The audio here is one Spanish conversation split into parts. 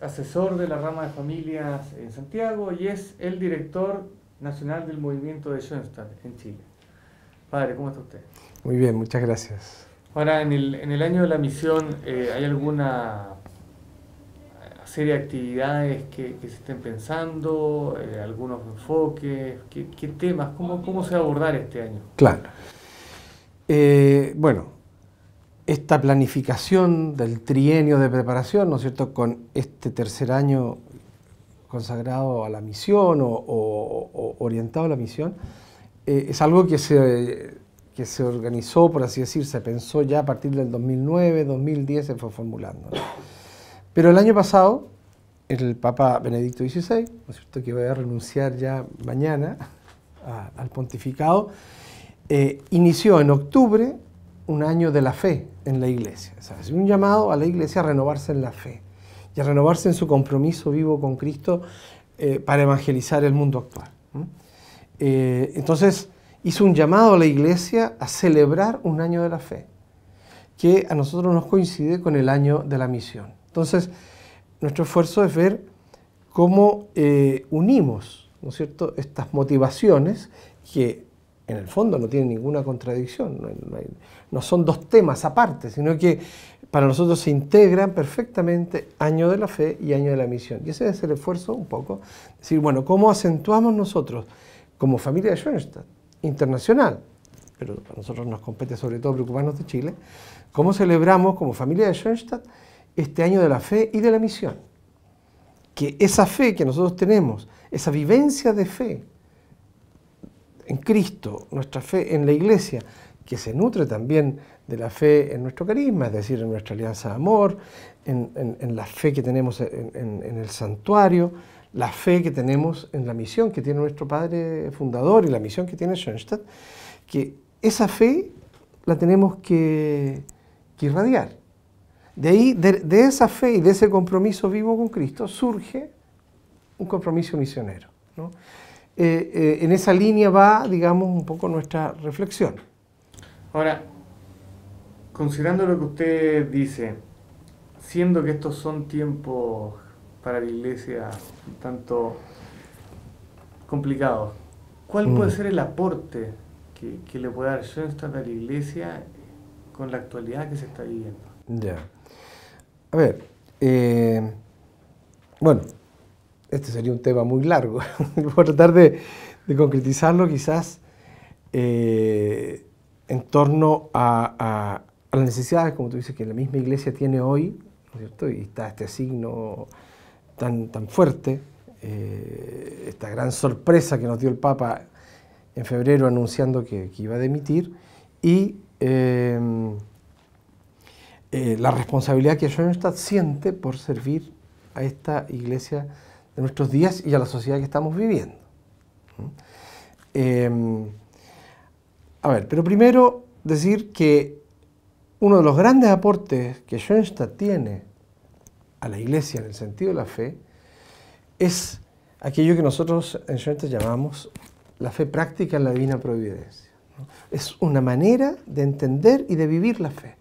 asesor de la rama de familias en Santiago y es el director nacional del movimiento de Schoenstatt en Chile. Padre, ¿cómo está usted? Muy bien, muchas gracias. Ahora, en el, año de la misión, eh, ¿hay alguna serie de actividades que, se estén pensando, eh, algunos enfoques, qué, temas, cómo, cómo, se va a abordar este año? Claro. Eh, bueno, esta planificación del trienio de preparación, ¿no es cierto?, con este tercer año consagrado a la misión o, orientado a la misión, eh, es algo que se, que se organizó, por así decir, se pensó ya a partir del 2009, 2010 se fue formulando. Pero el año pasado, el Papa Benedicto XVI, ¿no es cierto?, que va a renunciar ya mañana al pontificado, eh, inició en octubre un año de la fe en la iglesia. es Un llamado a la iglesia a renovarse en la fe y a renovarse en su compromiso vivo con Cristo eh, para evangelizar el mundo actual. Eh, entonces hizo un llamado a la iglesia a celebrar un año de la fe, que a nosotros nos coincide con el año de la misión. Entonces, nuestro esfuerzo es ver cómo eh, unimos ¿no cierto? estas motivaciones que en el fondo no tiene ninguna contradicción, no, son dos temas aparte, sino que para nosotros se integran perfectamente año de la fe y año de la misión. Y ese es el esfuerzo un poco, decir, bueno, ¿cómo acentuamos nosotros como familia de Schoenstatt, internacional? Pero para nosotros nos compete sobre todo preocuparnos de Chile, ¿cómo celebramos como familia de Schoenstatt este año de la fe y de la misión? Que esa fe que nosotros tenemos, esa vivencia de fe, en Cristo, nuestra fe en la Iglesia, que se nutre también de la fe en nuestro carisma, es decir, en nuestra alianza de amor, en, la fe que tenemos en, el santuario, la fe que tenemos en la misión que tiene nuestro Padre Fundador y la misión que tiene Schoenstatt, que esa fe la tenemos que, irradiar. De ahí, de, esa fe y de ese compromiso vivo con Cristo, surge un compromiso misionero. ¿no? Eh, eh, en esa línea va, digamos, un poco nuestra reflexión. Ahora, considerando lo que usted dice, siendo que estos son tiempos para la iglesia un tanto complicados, ¿cuál mm. puede ser el aporte que, le puede dar Schoenstatt a la iglesia con la actualidad que se está viviendo? Ya. A ver, eh, bueno, este sería un tema muy largo, voy a tratar de, concretizarlo quizás eh, en torno a, las necesidades, como tú dices, que la misma iglesia tiene hoy, cierto? Y está este signo tan, tan fuerte, eh, esta gran sorpresa que nos dio el Papa en febrero anunciando que, iba a demitir, y eh, la responsabilidad que Schoenstatt siente por servir a esta iglesia de nuestros días y a la sociedad que estamos viviendo. ¿Mm? Em, a ver, pero primero decir que uno de los grandes aportes que Schoenstatt tiene a la iglesia en el sentido de la fe es aquello que nosotros en Schoenstatt llamamos la fe práctica en la divina providencia. Es una manera de entender y de vivir la fe.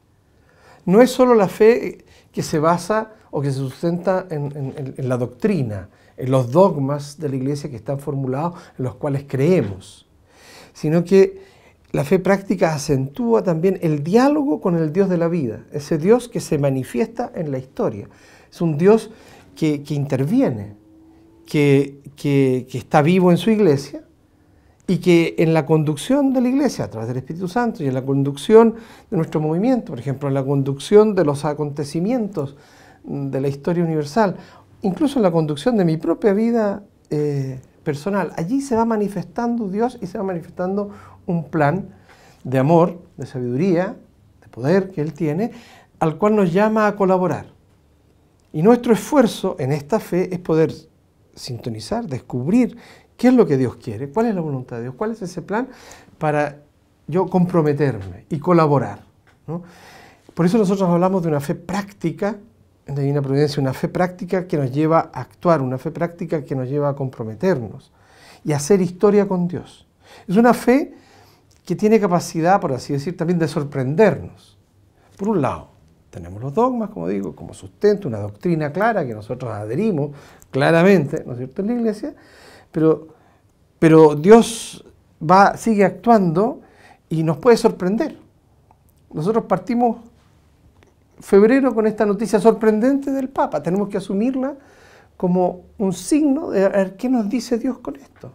No es solo la fe que se basa o que se sustenta en la doctrina, en los dogmas de la iglesia que están formulados, en los cuales creemos, sino que la fe práctica acentúa también el diálogo con el Dios de la vida, ese Dios que se manifiesta en la historia. Es un Dios que, interviene, que, que está vivo en su iglesia y que en la conducción de la iglesia, a través del Espíritu Santo, y en la conducción de nuestro movimiento, por ejemplo, en la conducción de los acontecimientos de la historia universal incluso en la conducción de mi propia vida eh, personal. Allí se va manifestando Dios y se va manifestando un plan de amor, de sabiduría, de poder que Él tiene, al cual nos llama a colaborar. Y nuestro esfuerzo en esta fe es poder sintonizar, descubrir qué es lo que Dios quiere, cuál es la voluntad de Dios, cuál es ese plan para yo comprometerme y colaborar. Por eso nosotros hablamos de una fe práctica hay divina providencia una fe práctica que nos lleva a actuar, una fe práctica que nos lleva a comprometernos y a hacer historia con Dios. Es una fe que tiene capacidad, por así decir, también de sorprendernos. Por un lado, tenemos los dogmas, como digo, como sustento, una doctrina clara que nosotros adherimos claramente, ¿no es cierto?, en la iglesia, pero, pero Dios va, sigue actuando y nos puede sorprender. Nosotros partimos febrero con esta noticia sorprendente del Papa. Tenemos que asumirla como un signo de a ver, qué nos dice Dios con esto.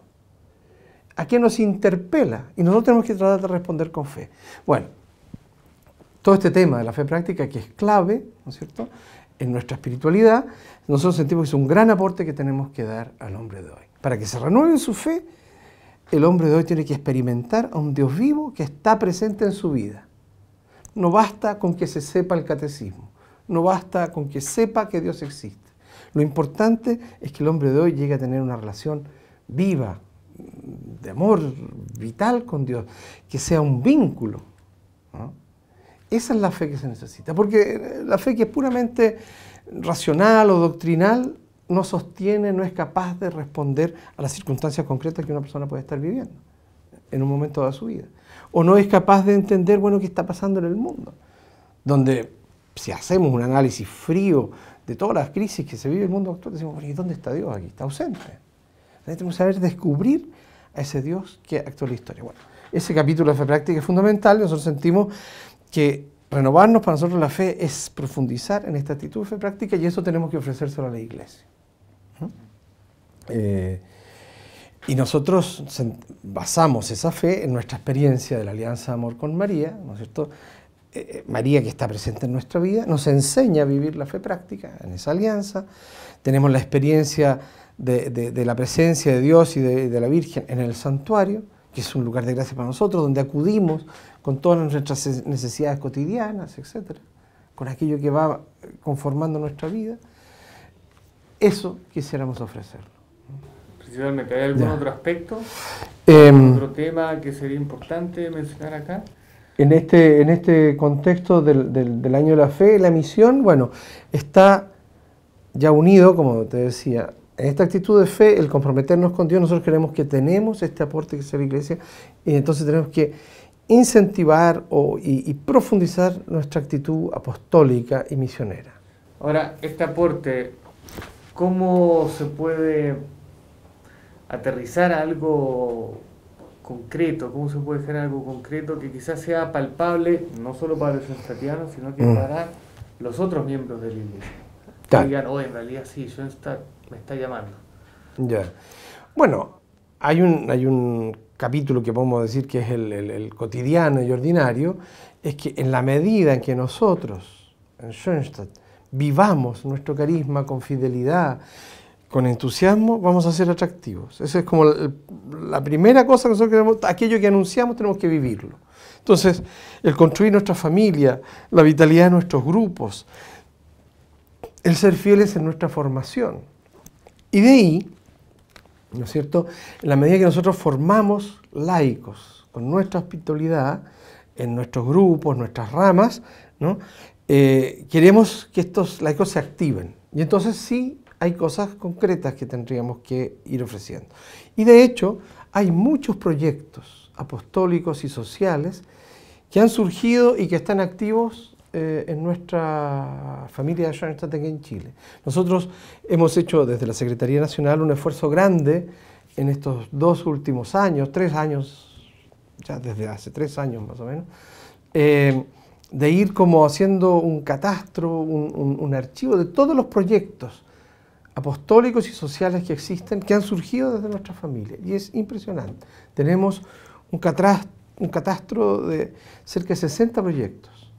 ¿A qué nos interpela? Y nosotros tenemos que tratar de responder con fe. Bueno, todo este tema de la fe práctica que es clave, ¿no es cierto?, en nuestra espiritualidad, nosotros sentimos que es un gran aporte que tenemos que dar al hombre de hoy. Para que se renueve su fe, el hombre de hoy tiene que experimentar a un Dios vivo que está presente en su vida. No basta con que se sepa el catecismo, no basta con que sepa que Dios existe. Lo importante es que el hombre de hoy llegue a tener una relación viva, de amor vital con Dios, que sea un vínculo. Esa es la fe que se necesita, porque la fe que es puramente racional o doctrinal no sostiene, no es capaz de responder a las circunstancias concretas que una persona puede estar viviendo en un momento de su vida. O no es capaz de entender, bueno, qué está pasando en el mundo. Donde si hacemos un análisis frío de todas las crisis que se vive en el mundo actual, decimos, ¿y dónde está Dios aquí? Está ausente. tenemos que saber descubrir a ese Dios que actúa en la historia. Bueno, ese capítulo de fe práctica es fundamental. Nosotros sentimos que renovarnos para nosotros la fe es profundizar en esta actitud de fe práctica y eso tenemos que ofrecérselo a la iglesia. ¿Mm? Eh, y nosotros basamos esa fe en nuestra experiencia de la alianza de amor con María, ¿no es cierto? Eh, eh, María que está presente en nuestra vida, nos enseña a vivir la fe práctica en esa alianza. Tenemos la experiencia de, la presencia de Dios y de, de la Virgen en el santuario, que es un lugar de gracia para nosotros, donde acudimos con todas nuestras necesidades cotidianas, etcétera, con aquello que va conformando nuestra vida. Eso quisiéramos ofrecerlo. ¿Hay ¿me algún otro aspecto? Eh, ¿Otro tema que sería importante mencionar acá? En este, en este contexto del, del, año de la fe, la misión, bueno, está ya unido, como te decía, en esta actitud de fe, el comprometernos con Dios, nosotros creemos que tenemos este aporte que es la iglesia, y entonces tenemos que incentivar o, y, y profundizar nuestra actitud apostólica y misionera. Ahora, este aporte, ¿cómo se puede aterrizar algo concreto, cómo se puede hacer algo concreto que quizás sea palpable, no solo para los enstatianos, sino que mm. para los otros miembros del la Que digan, oh, en realidad sí, Schoenstatt me está llamando. Ya. Bueno, hay un, hay un capítulo que podemos decir que es el, el cotidiano y ordinario, es que en la medida en que nosotros, en Schoenstatt, vivamos nuestro carisma con fidelidad, con entusiasmo vamos a ser atractivos. Esa es como la, primera cosa que nosotros queremos, aquello que anunciamos tenemos que vivirlo. Entonces, el construir nuestra familia, la vitalidad de nuestros grupos, el ser fieles en nuestra formación. Y de ahí, ¿no es cierto?, en la medida que nosotros formamos laicos con nuestra hospitalidad, en nuestros grupos, nuestras ramas, ¿no? Eh, queremos que estos laicos se activen. Y entonces sí hay cosas concretas que tendríamos que ir ofreciendo. Y de hecho, hay muchos proyectos apostólicos y sociales que han surgido y que están activos eh, en nuestra familia de Schoenstatt aquí en Chile. Nosotros hemos hecho desde la Secretaría Nacional un esfuerzo grande en estos dos últimos años, tres años, ya desde hace tres años más o menos, eh, de ir como haciendo un catastro, un, archivo de todos los proyectos apostólicos y sociales que existen, que han surgido desde nuestra familia. Y es impresionante. Tenemos un, un catastro de cerca de 60 proyectos.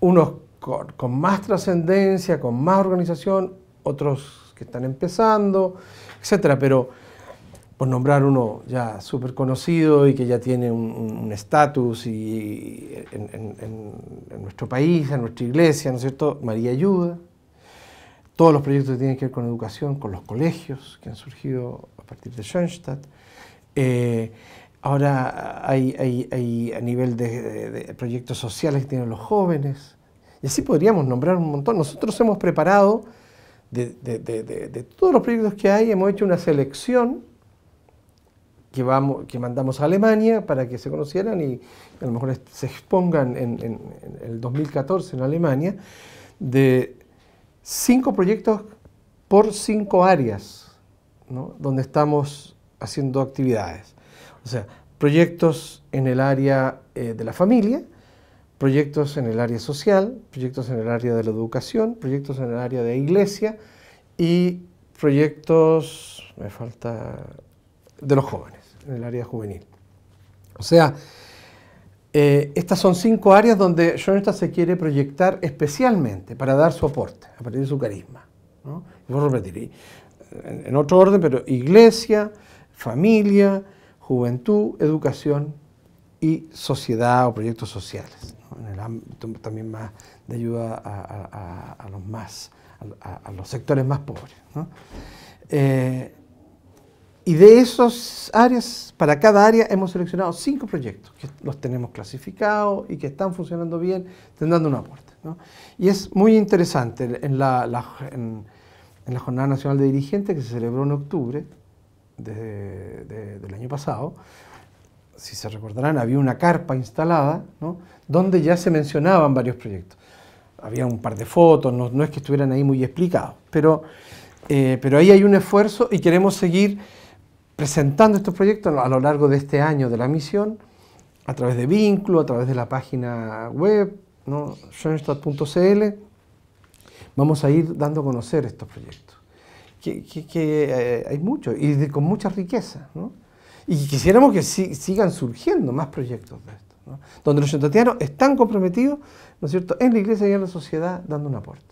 Unos con, más trascendencia, con más organización, otros que están empezando, etc. Pero por nombrar uno ya súper conocido y que ya tiene un estatus en, en nuestro país, en nuestra iglesia, ¿no es cierto? María Ayuda todos los proyectos que tienen que ver con educación, con los colegios que han surgido a partir de Schoenstatt. Eh, ahora hay, a nivel de, proyectos sociales que tienen los jóvenes. Y así podríamos nombrar un montón. Nosotros hemos preparado de, todos los proyectos que hay, hemos hecho una selección que, vamos, que mandamos a Alemania para que se conocieran y a lo mejor se expongan en, en el 2014 en Alemania, de cinco proyectos por cinco áreas donde estamos haciendo actividades. O sea, proyectos en el área eh, de la familia, proyectos en el área social, proyectos en el área de la educación, proyectos en el área de iglesia y proyectos, me falta, de los jóvenes, en el área juvenil. O sea, eh, estas son cinco áreas donde Schoenstatt se quiere proyectar especialmente para dar su aporte, a partir de su carisma. voy a repetir, en, otro orden, pero iglesia, familia, juventud, educación y sociedad o proyectos sociales, en el ámbito también más de ayuda a, los, más, a, los sectores más pobres. Eh, y de esas áreas, para cada área hemos seleccionado cinco proyectos que los tenemos clasificados y que están funcionando bien, están dando un aporte. Y es muy interesante, en la, en, la, Jornada Nacional de Dirigentes que se celebró en octubre del año pasado, si se recordarán, había una carpa instalada donde ya se mencionaban varios proyectos. Había un par de fotos, no, es que estuvieran ahí muy explicados, pero, eh, pero ahí hay un esfuerzo y queremos seguir presentando estos proyectos a lo largo de este año de la misión, a través de Vínculo, a través de la página web, ¿no? vamos a ir dando a conocer estos proyectos, que, eh, hay muchos y con mucha riqueza. Y quisiéramos que sigan surgiendo más proyectos de esto, donde los schoenstattianos están comprometidos ¿no es cierto? en la iglesia y en la sociedad dando un aporte.